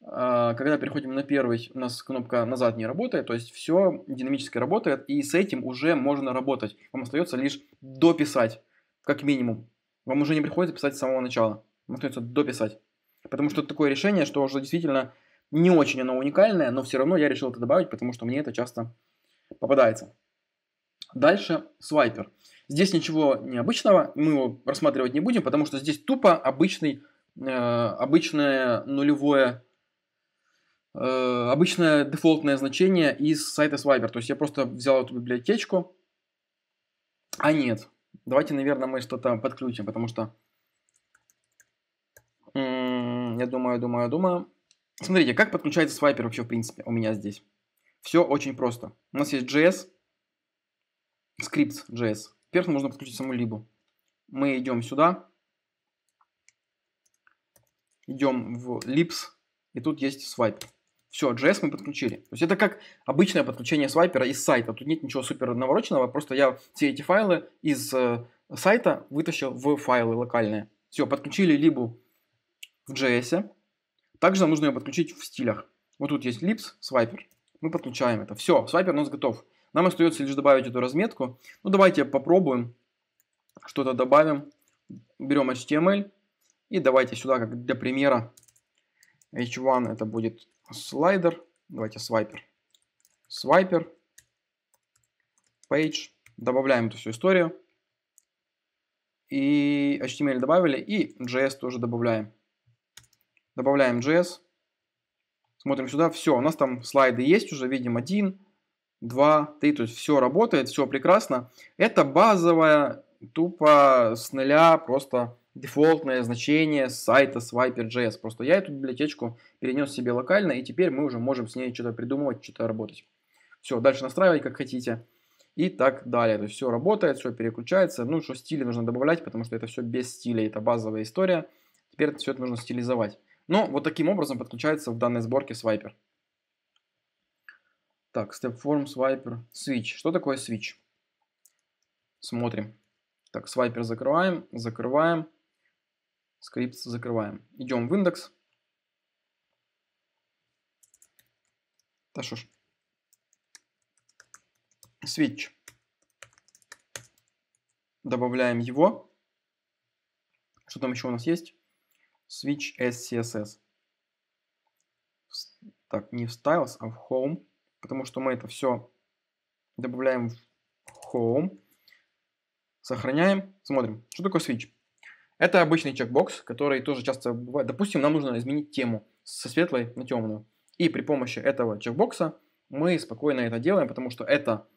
А, когда переходим на первый, у нас кнопка назад не работает, то есть все динамически работает, и с этим уже можно работать. Вам остается лишь дописать, как минимум. Вам уже не приходится писать с самого начала, вам остается дописать. Потому что это такое решение, что уже действительно не очень оно уникальное, но все равно я решил это добавить, потому что мне это часто попадается. Дальше свайпер. Здесь ничего необычного, мы его рассматривать не будем, потому что здесь тупо обычный, э, обычное нулевое, э, обычное дефолтное значение из сайта Swiper. То есть я просто взял эту библиотечку, а нет. Давайте, наверное, мы что-то подключим, потому что я думаю, думаю, думаю. Смотрите, как подключается Swiper вообще в принципе у меня здесь. Все очень просто. У нас есть JS, скрипт JS, Теперь нужно подключить саму либу. Мы идем сюда, идем в libs, и тут есть свайп. Все, JS мы подключили. То есть это как обычное подключение свайпера из сайта. Тут нет ничего супер навороченного, просто я все эти файлы из э, сайта вытащил в файлы локальные. Все, подключили либу в JS. Также нам нужно ее подключить в стилях. Вот тут есть libs, свайпер. Мы подключаем это. Все, свайпер у нас готов. Нам остается лишь добавить эту разметку. Ну, давайте попробуем. Что-то добавим. Берем HTML. И давайте сюда, как для примера, h1 это будет слайдер. Давайте свайпер. Свайпер. Page. Добавляем эту всю историю. И HTML добавили, и JS тоже добавляем. Добавляем JS. Смотрим сюда. Все, у нас там слайды есть уже. Видим один, Два, три, то есть все работает, все прекрасно. Это базовая, тупо с нуля, просто дефолтное значение с сайта Swiper.js. Просто я эту библиотечку перенес себе локально, и теперь мы уже можем с ней что-то придумывать, что-то работать. Все, дальше настраивать как хотите и так далее. То есть все работает, все переключается. Ну, что стили нужно добавлять, потому что это все без стиля, это базовая история. Теперь все это нужно стилизовать. Но вот таким образом подключается в данной сборке Swiper. Так, StepForm, Swiper, Switch. Что такое Switch? Смотрим. Так, Swiper закрываем, закрываем. Скрипт закрываем. Идем в индекс. Да что ж. Switch. Добавляем его. Что там еще у нас есть? Switch SCSS. Так, не в styles, а в home потому что мы это все добавляем в Home, сохраняем, смотрим. Что такое Switch? Это обычный чекбокс, который тоже часто бывает. Допустим, нам нужно изменить тему со светлой на темную. И при помощи этого чекбокса мы спокойно это делаем, потому что это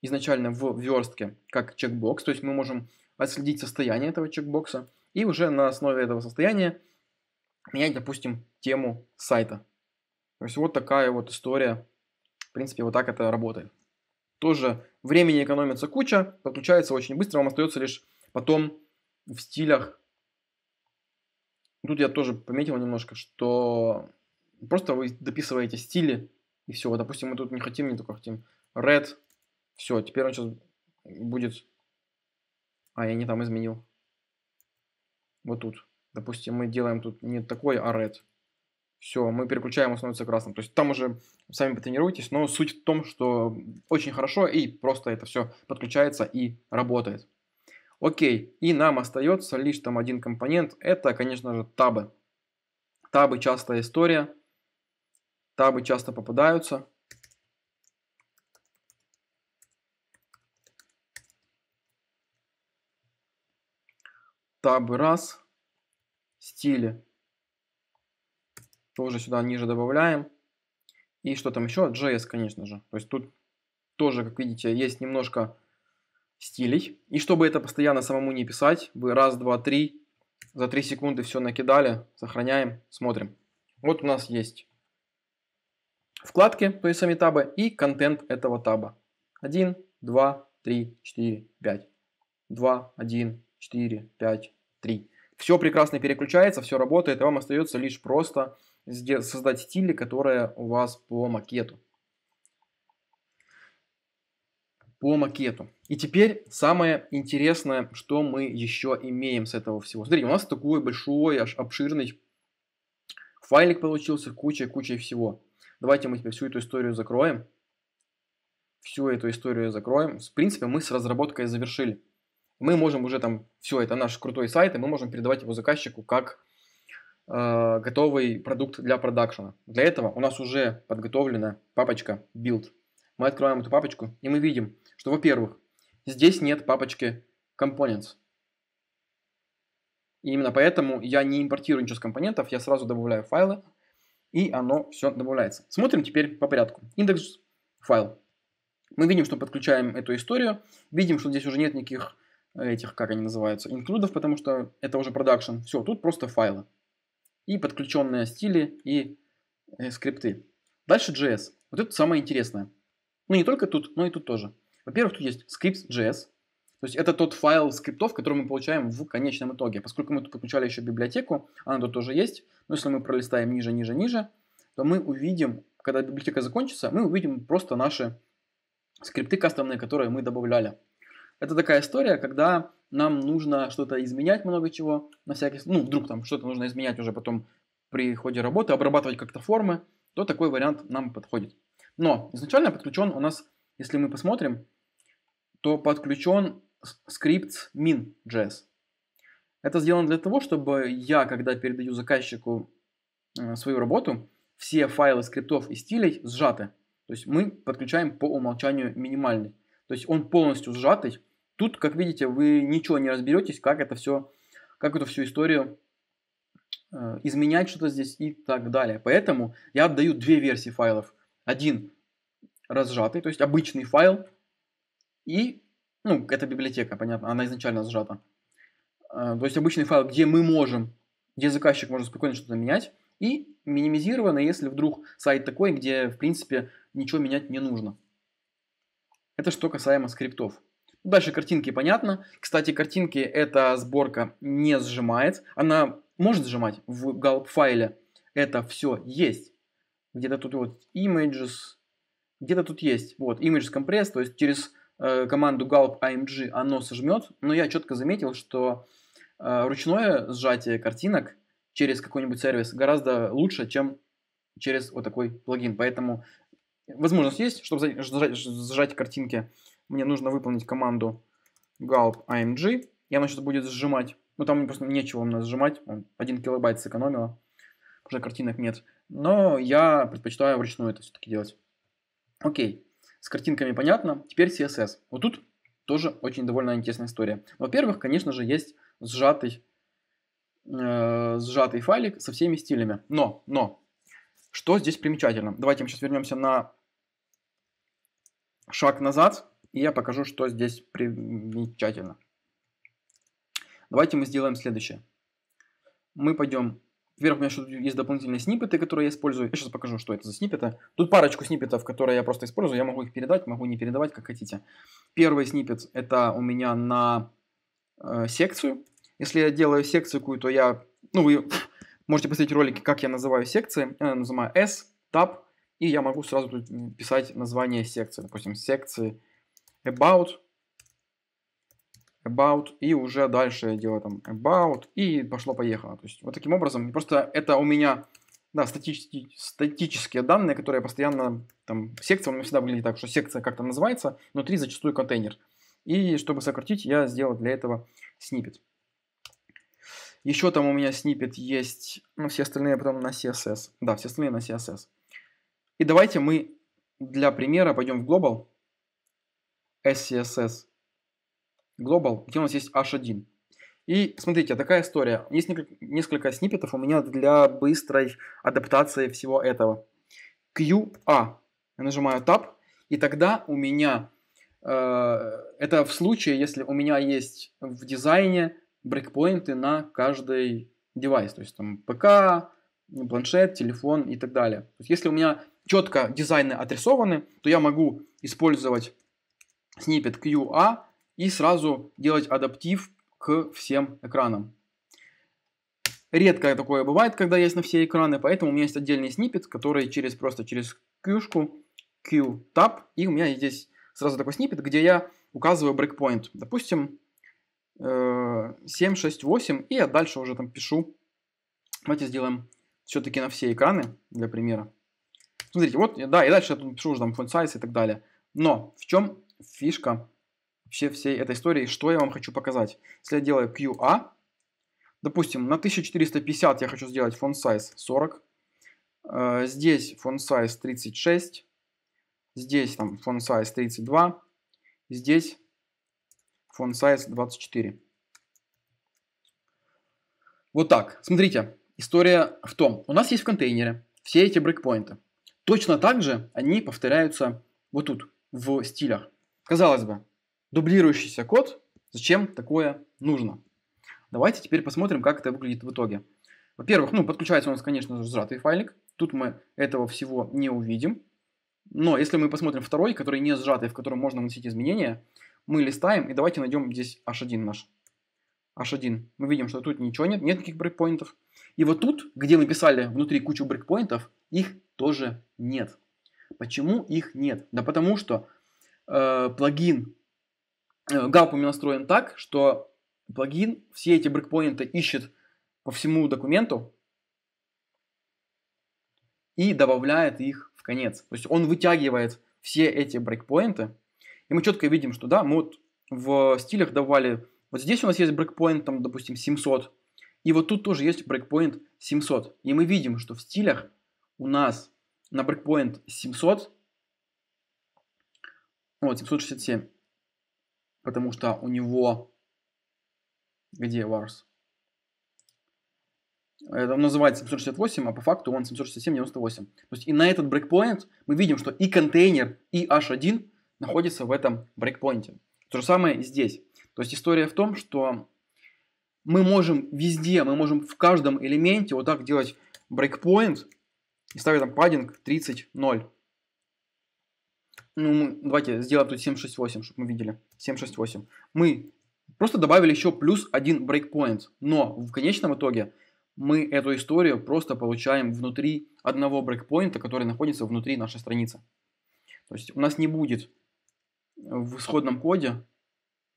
изначально в верстке как чекбокс, то есть мы можем отследить состояние этого чекбокса и уже на основе этого состояния менять, допустим, тему сайта. То есть вот такая вот история в принципе, вот так это работает. Тоже времени экономится куча, подключается очень быстро, вам остается лишь потом в стилях. Тут я тоже пометил немножко, что просто вы дописываете стили, и все. Вот, допустим, мы тут не хотим, не только хотим red. Все, теперь он сейчас будет... А, я не там изменил. Вот тут. Допустим, мы делаем тут не такой, а red все, мы переключаем, он становится красным. То есть там уже сами потренируйтесь, но суть в том, что очень хорошо и просто это все подключается и работает. Окей, и нам остается лишь там один компонент, это, конечно же, табы. Табы частая история, табы часто попадаются. Табы раз, стили тоже сюда ниже добавляем. И что там еще? JS, конечно же. То есть тут тоже, как видите, есть немножко стилей. И чтобы это постоянно самому не писать, вы раз, два, три, за три секунды все накидали, сохраняем, смотрим. Вот у нас есть вкладки, то есть сами эм табы, и контент этого таба. 1, 2, 3, 4, 5. 2, 1, 4, 5, 3. Все прекрасно переключается, все работает, и вам остается лишь просто создать стили, которые у вас по макету. По макету. И теперь самое интересное, что мы еще имеем с этого всего. Смотрите, у нас такой большой, аж обширный файлик получился, куча-куча всего. Давайте мы теперь всю эту историю закроем. Всю эту историю закроем. В принципе, мы с разработкой завершили. Мы можем уже там, все, это наш крутой сайт, и мы можем передавать его заказчику как Э, готовый продукт для продакшена. Для этого у нас уже подготовлена папочка build. Мы открываем эту папочку, и мы видим, что, во-первых, здесь нет папочки components. И именно поэтому я не импортирую ничего с компонентов, я сразу добавляю файлы, и оно все добавляется. Смотрим теперь по порядку. Индекс файл. Мы видим, что подключаем эту историю, видим, что здесь уже нет никаких э, этих, как они называются, инклюдов, потому что это уже продакшн. Все, тут просто файлы и подключенные стили и э, скрипты. Дальше JS. Вот это самое интересное. Ну не только тут, но и тут тоже. Во-первых, тут есть scripts.js, то есть это тот файл скриптов, который мы получаем в конечном итоге. Поскольку мы тут подключали еще библиотеку, она тут тоже есть, но если мы пролистаем ниже, ниже, ниже, то мы увидим, когда библиотека закончится, мы увидим просто наши скрипты кастомные, которые мы добавляли. Это такая история, когда нам нужно что-то изменять много чего, на всякий ну, вдруг там что-то нужно изменять уже потом при ходе работы, обрабатывать как-то формы, то такой вариант нам подходит. Но изначально подключен у нас, если мы посмотрим, то подключен скрипт min.js. Это сделано для того, чтобы я, когда передаю заказчику э, свою работу, все файлы скриптов и стилей сжаты. То есть мы подключаем по умолчанию минимальный. То есть он полностью сжатый, Тут, как видите, вы ничего не разберетесь, как это все, как эту всю историю э, изменять что-то здесь и так далее. Поэтому я отдаю две версии файлов. Один разжатый, то есть обычный файл, и, ну, это библиотека, понятно, она изначально сжата. Э, то есть обычный файл, где мы можем, где заказчик может спокойно что-то менять, и минимизировано, если вдруг сайт такой, где, в принципе, ничего менять не нужно. Это что касаемо скриптов. Дальше картинки понятно. Кстати, картинки эта сборка не сжимает. Она может сжимать в gulp файле. Это все есть. Где-то тут вот images, где-то тут есть. Вот, images compress, то есть через э, команду gulp img оно сожмет. Но я четко заметил, что э, ручное сжатие картинок через какой-нибудь сервис гораздо лучше, чем через вот такой плагин. Поэтому возможность есть, чтобы сжать, сжать картинки мне нужно выполнить команду gulp img. А и она сейчас будет сжимать. Ну, там просто нечего у нас сжимать. Он 1 килобайт сэкономила. Уже картинок нет. Но я предпочитаю вручную это все-таки делать. Окей. С картинками понятно. Теперь CSS. Вот тут тоже очень довольно интересная история. Во-первых, конечно же, есть сжатый, э, сжатый файлик со всеми стилями. Но, но, что здесь примечательно? Давайте мы сейчас вернемся на шаг назад и я покажу, что здесь примечательно. Давайте мы сделаем следующее. Мы пойдем... Вверх у меня еще есть дополнительные снипеты, которые я использую. Я сейчас покажу, что это за сниппеты. Тут парочку снипетов, которые я просто использую. Я могу их передать, могу не передавать, как хотите. Первый снипет это у меня на э, секцию. Если я делаю секцию какую-то, я... Ну, вы можете посмотреть ролики, как я называю секции. Я называю S, Tab, и я могу сразу тут писать название секции. Допустим, секции about, about, и уже дальше я делаю там about, и пошло-поехало. То есть вот таким образом, просто это у меня да, статические, статические данные, которые я постоянно, там, секция у меня всегда выглядит так, что секция как-то называется, внутри зачастую контейнер. И чтобы сократить, я сделал для этого снипет. Еще там у меня снипет есть, ну, все остальные потом на CSS. Да, все остальные на CSS. И давайте мы для примера пойдем в Global SCSS Global, где у нас есть H1. И смотрите, такая история. Есть несколько сниппетов у меня для быстрой адаптации всего этого. QA. Я нажимаю Tab, и тогда у меня... Э, это в случае, если у меня есть в дизайне брейкпоинты на каждый девайс. То есть там ПК, планшет, телефон и так далее. То есть, если у меня четко дизайны отрисованы, то я могу использовать snippet QA и сразу делать адаптив к всем экранам. Редко такое бывает, когда есть на все экраны, поэтому у меня есть отдельный снипет, который через просто через Q-шку, Q-tab, и у меня здесь сразу такой снипет, где я указываю breakpoint. Допустим, 7, 6, 8, и я дальше уже там пишу. Давайте сделаем все-таки на все экраны, для примера. Смотрите, вот, да, и дальше я тут пишу уже там font size и так далее. Но в чем фишка вообще всей этой истории, что я вам хочу показать. Если я делаю QA, допустим, на 1450 я хочу сделать font size 40, э, здесь font size 36, здесь там font size 32, здесь font size 24. Вот так. Смотрите, история в том, у нас есть в контейнере все эти брейкпоинты. Точно так же они повторяются вот тут, в стилях. Казалось бы, дублирующийся код, зачем такое нужно? Давайте теперь посмотрим, как это выглядит в итоге. Во-первых, ну, подключается у нас, конечно сжатый файлик. Тут мы этого всего не увидим. Но если мы посмотрим второй, который не сжатый, в котором можно вносить изменения, мы листаем, и давайте найдем здесь h1 наш. h1. Мы видим, что тут ничего нет, нет никаких брейкпоинтов. И вот тут, где мы писали внутри кучу брейкпоинтов, их тоже нет. Почему их нет? Да потому что э, плагин э, у меня настроен так, что плагин все эти брейкпоинты ищет по всему документу и добавляет их в конец. То есть он вытягивает все эти брейкпоинты, и мы четко видим, что да, мы вот в стилях давали, вот здесь у нас есть брейкпоинт, там, допустим, 700, и вот тут тоже есть брейкпоинт 700. И мы видим, что в стилях у нас на брейкпоинт 700 вот, 767. Типа, Потому что у него... Где варс? Это он называется 768, а по факту он 767.98. То есть и на этот брейкпоинт мы видим, что и контейнер, и H1 находится в этом брейкпоинте. То же самое и здесь. То есть история в том, что мы можем везде, мы можем в каждом элементе вот так делать брейкпоинт и ставить там паддинг 30, 0 ну, мы, давайте сделаем тут 768, чтобы мы видели. 768. Мы просто добавили еще плюс один breakpoint, но в конечном итоге мы эту историю просто получаем внутри одного брейкпоинта, который находится внутри нашей страницы. То есть у нас не будет в исходном коде,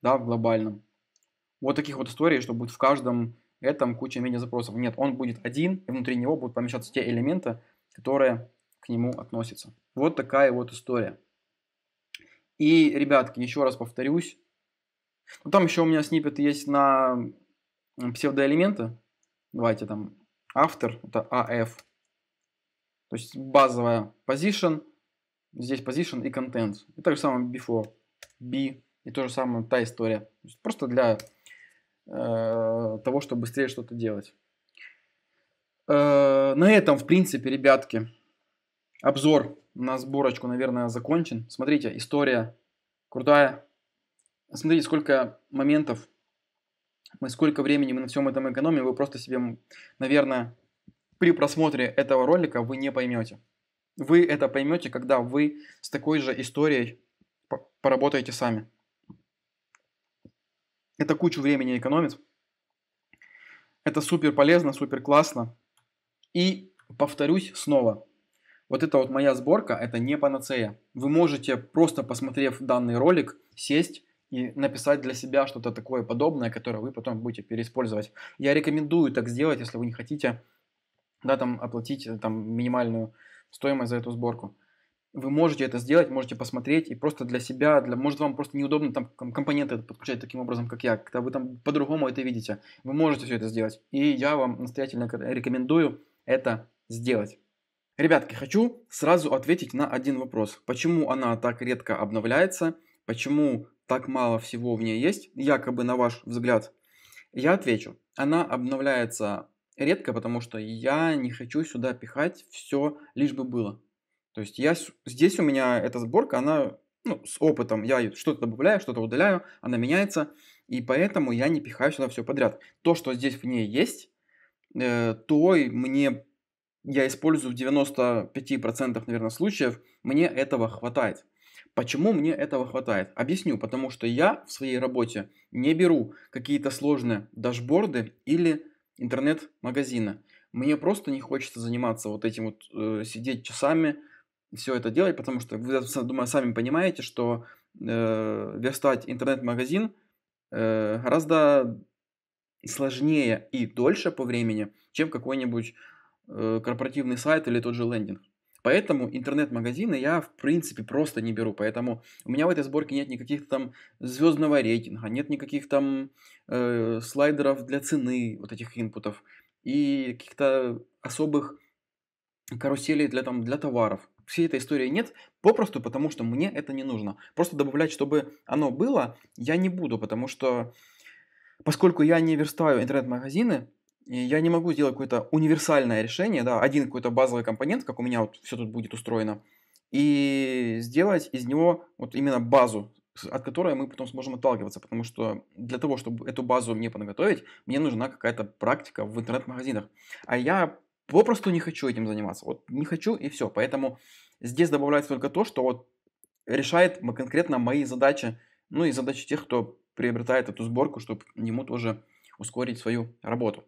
да, в глобальном, вот таких вот историй, что будет в каждом этом куча запросов. Нет, он будет один, и внутри него будут помещаться те элементы, которые к нему относятся. Вот такая вот история. И, ребятки, еще раз повторюсь. Ну, там еще у меня снипет есть на псевдоэлементы. Давайте там автор, это AF. А то есть базовая position, здесь position и content. И так же самое before, be, и то же самое та история. просто для э, того, чтобы быстрее что-то делать. Э, на этом, в принципе, ребятки, обзор на сборочку, наверное, закончен. Смотрите, история крутая. Смотрите, сколько моментов, мы сколько времени мы на всем этом экономим, вы просто себе, наверное, при просмотре этого ролика вы не поймете. Вы это поймете, когда вы с такой же историей поработаете сами. Это кучу времени экономит. Это супер полезно, супер классно. И повторюсь снова, вот это вот моя сборка, это не панацея. Вы можете, просто посмотрев данный ролик, сесть и написать для себя что-то такое подобное, которое вы потом будете переиспользовать. Я рекомендую так сделать, если вы не хотите да, там, оплатить э, там, минимальную стоимость за эту сборку. Вы можете это сделать, можете посмотреть и просто для себя, для, может вам просто неудобно там компоненты подключать таким образом, как я, когда вы там по-другому это видите. Вы можете все это сделать. И я вам настоятельно рекомендую это сделать. Ребятки, хочу сразу ответить на один вопрос. Почему она так редко обновляется? Почему так мало всего в ней есть, якобы на ваш взгляд? Я отвечу. Она обновляется редко, потому что я не хочу сюда пихать все, лишь бы было. То есть я, здесь у меня эта сборка, она ну, с опытом. Я что-то добавляю, что-то удаляю, она меняется. И поэтому я не пихаю сюда все подряд. То, что здесь в ней есть, э, то и мне я использую в 95%, наверное, случаев, мне этого хватает. Почему мне этого хватает? Объясню, потому что я в своей работе не беру какие-то сложные дашборды или интернет-магазины. Мне просто не хочется заниматься вот этим вот, э, сидеть часами, все это делать, потому что вы, думаю, сами понимаете, что э, верстать интернет-магазин э, гораздо сложнее и дольше по времени, чем какой-нибудь Э, корпоративный сайт или тот же лендинг. Поэтому интернет-магазины я, в принципе, просто не беру. Поэтому у меня в этой сборке нет никаких там звездного рейтинга, нет никаких там э, слайдеров для цены вот этих инпутов и каких-то особых каруселей для, там, для товаров. Всей этой истории нет, попросту потому, что мне это не нужно. Просто добавлять, чтобы оно было, я не буду, потому что поскольку я не верстаю интернет-магазины, я не могу сделать какое-то универсальное решение, да, один какой-то базовый компонент, как у меня вот все тут будет устроено, и сделать из него вот именно базу, от которой мы потом сможем отталкиваться, потому что для того, чтобы эту базу мне подготовить, мне нужна какая-то практика в интернет-магазинах. А я попросту не хочу этим заниматься. Вот не хочу и все. Поэтому здесь добавляется только то, что вот решает конкретно мои задачи, ну и задачи тех, кто приобретает эту сборку, чтобы ему тоже ускорить свою работу.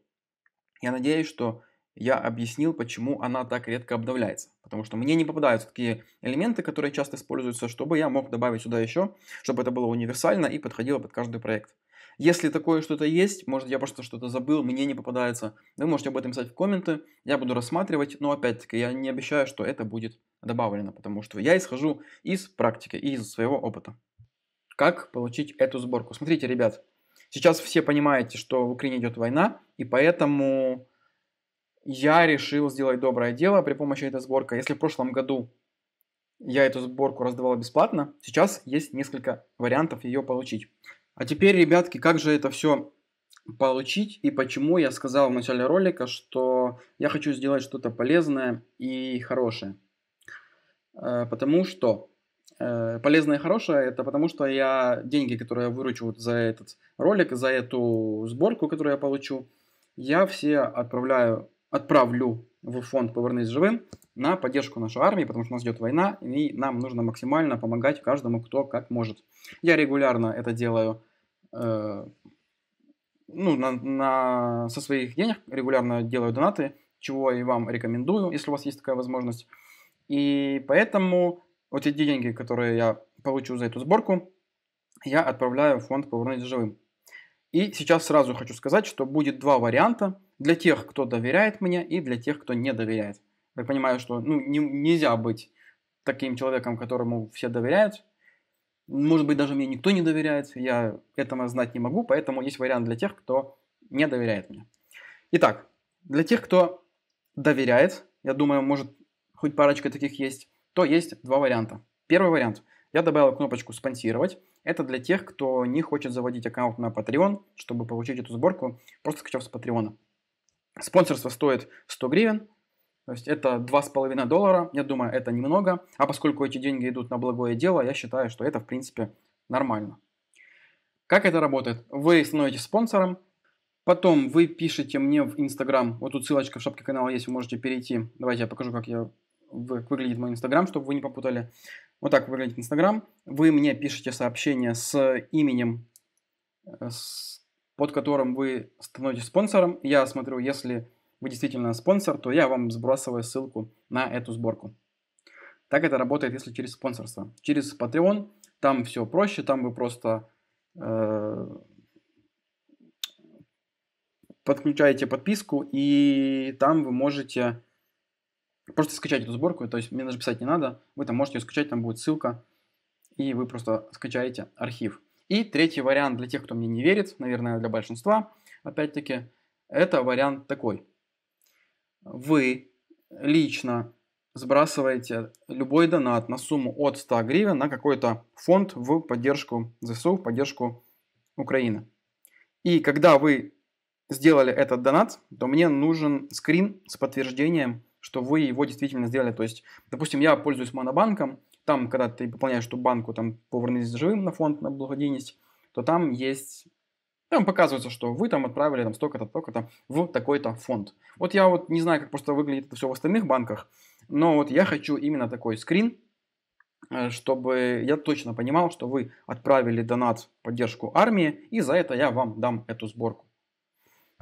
Я надеюсь, что я объяснил, почему она так редко обновляется. Потому что мне не попадаются такие элементы, которые часто используются, чтобы я мог добавить сюда еще, чтобы это было универсально и подходило под каждый проект. Если такое что-то есть, может я просто что-то забыл, мне не попадается, вы можете об этом писать в комменты, я буду рассматривать, но опять-таки я не обещаю, что это будет добавлено, потому что я исхожу из практики и из своего опыта. Как получить эту сборку? Смотрите, ребят, Сейчас все понимаете, что в Украине идет война, и поэтому я решил сделать доброе дело при помощи этой сборки. Если в прошлом году я эту сборку раздавал бесплатно, сейчас есть несколько вариантов ее получить. А теперь, ребятки, как же это все получить и почему я сказал в начале ролика, что я хочу сделать что-то полезное и хорошее. Э, потому что Э, полезное и хорошее, это потому что я деньги, которые я выручу вот за этот ролик, за эту сборку, которую я получу, я все отправляю, отправлю в фонд «Повернись живым» на поддержку нашей армии, потому что у нас идет война, и нам нужно максимально помогать каждому, кто как может. Я регулярно это делаю э, ну, на, на, со своих денег, регулярно делаю донаты, чего и вам рекомендую, если у вас есть такая возможность. И поэтому вот эти деньги, которые я получу за эту сборку, я отправляю в фонд «Повернуть живым». И сейчас сразу хочу сказать, что будет два варианта для тех, кто доверяет мне и для тех, кто не доверяет. Я понимаю, что ну, не, нельзя быть таким человеком, которому все доверяют. Может быть, даже мне никто не доверяет, я этого знать не могу, поэтому есть вариант для тех, кто не доверяет мне. Итак, для тех, кто доверяет, я думаю, может, хоть парочка таких есть, то есть два варианта. Первый вариант. Я добавил кнопочку «Спонсировать». Это для тех, кто не хочет заводить аккаунт на Patreon, чтобы получить эту сборку, просто скачав с Patreon. Спонсорство стоит 100 гривен, то есть это 2,5 доллара, я думаю, это немного. А поскольку эти деньги идут на благое дело, я считаю, что это, в принципе, нормально. Как это работает? Вы становитесь спонсором, потом вы пишете мне в Инстаграм, вот тут ссылочка в шапке канала есть, вы можете перейти. Давайте я покажу, как я как выглядит мой Инстаграм, чтобы вы не попутали. Вот так выглядит Инстаграм. Вы мне пишете сообщение с именем, э, с, под которым вы становитесь спонсором. Я смотрю, если вы действительно спонсор, то я вам сбрасываю ссылку на эту сборку. Так это работает, если через спонсорство. Через Patreon там все проще, там вы просто э, подключаете подписку, и там вы можете Просто скачать эту сборку, то есть мне даже писать не надо, вы там можете ее скачать, там будет ссылка, и вы просто скачаете архив. И третий вариант для тех, кто мне не верит, наверное, для большинства, опять-таки, это вариант такой. Вы лично сбрасываете любой донат на сумму от 100 гривен на какой-то фонд в поддержку ЗСУ, в поддержку Украины. И когда вы сделали этот донат, то мне нужен скрин с подтверждением что вы его действительно сделали. То есть, допустим, я пользуюсь монобанком, там, когда ты пополняешь эту банку, там, повернись живым на фонд на благодейность, то там есть там показывается, что вы там отправили там столько-то, столько-то в такой-то фонд. Вот я вот не знаю, как просто выглядит это все в остальных банках, но вот я хочу именно такой скрин, э, чтобы я точно понимал, что вы отправили донат в поддержку армии, и за это я вам дам эту сборку.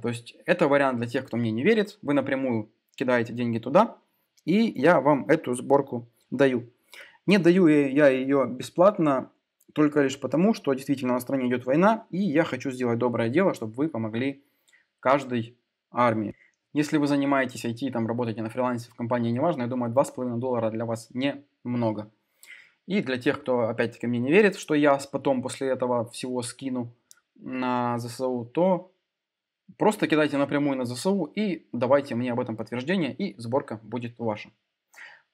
То есть это вариант для тех, кто мне не верит. Вы напрямую кидаете деньги туда, и я вам эту сборку даю. Не даю я ее бесплатно, только лишь потому, что действительно на стране идет война, и я хочу сделать доброе дело, чтобы вы помогли каждой армии. Если вы занимаетесь IT, там работаете на фрилансе в компании, неважно, я думаю, 2,5 доллара для вас немного. И для тех, кто опять-таки мне не верит, что я потом после этого всего скину на ЗСУ, то Просто кидайте напрямую на ЗСУ и давайте мне об этом подтверждение, и сборка будет ваша.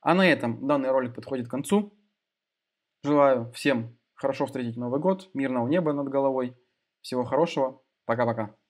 А на этом данный ролик подходит к концу. Желаю всем хорошо встретить Новый год, мирного неба над головой. Всего хорошего. Пока-пока.